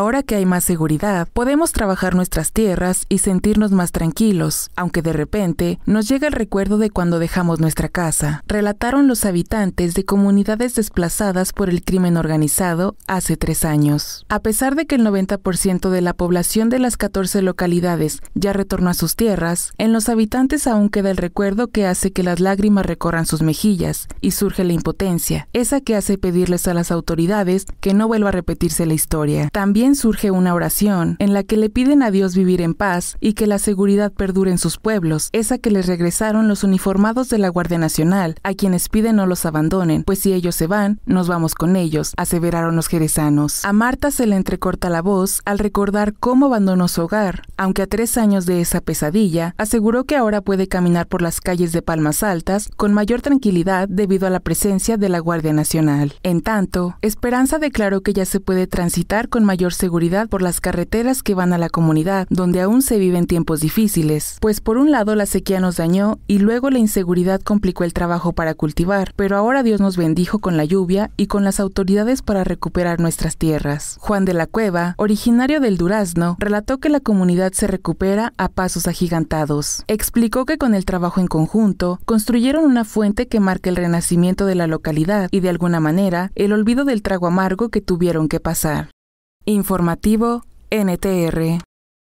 Ahora que hay más seguridad, podemos trabajar nuestras tierras y sentirnos más tranquilos, aunque de repente nos llega el recuerdo de cuando dejamos nuestra casa, relataron los habitantes de comunidades desplazadas por el crimen organizado hace tres años. A pesar de que el 90% de la población de las 14 localidades ya retornó a sus tierras, en los habitantes aún queda el recuerdo que hace que las lágrimas recorran sus mejillas y surge la impotencia, esa que hace pedirles a las autoridades que no vuelva a repetirse la historia. También surge una oración en la que le piden a Dios vivir en paz y que la seguridad perdure en sus pueblos, esa que les regresaron los uniformados de la Guardia Nacional, a quienes piden no los abandonen, pues si ellos se van, nos vamos con ellos, aseveraron los jerezanos. A Marta se le entrecorta la voz al recordar cómo abandonó su hogar, aunque a tres años de esa pesadilla, aseguró que ahora puede caminar por las calles de Palmas Altas con mayor tranquilidad debido a la presencia de la Guardia Nacional. En tanto, Esperanza declaró que ya se puede transitar con mayor seguridad por las carreteras que van a la comunidad, donde aún se viven tiempos difíciles, pues por un lado la sequía nos dañó y luego la inseguridad complicó el trabajo para cultivar, pero ahora Dios nos bendijo con la lluvia y con las autoridades para recuperar nuestras tierras. Juan de la Cueva, originario del Durazno, relató que la comunidad se recupera a pasos agigantados. Explicó que con el trabajo en conjunto, construyeron una fuente que marca el renacimiento de la localidad y de alguna manera el olvido del trago amargo que tuvieron que pasar. Informativo NTR.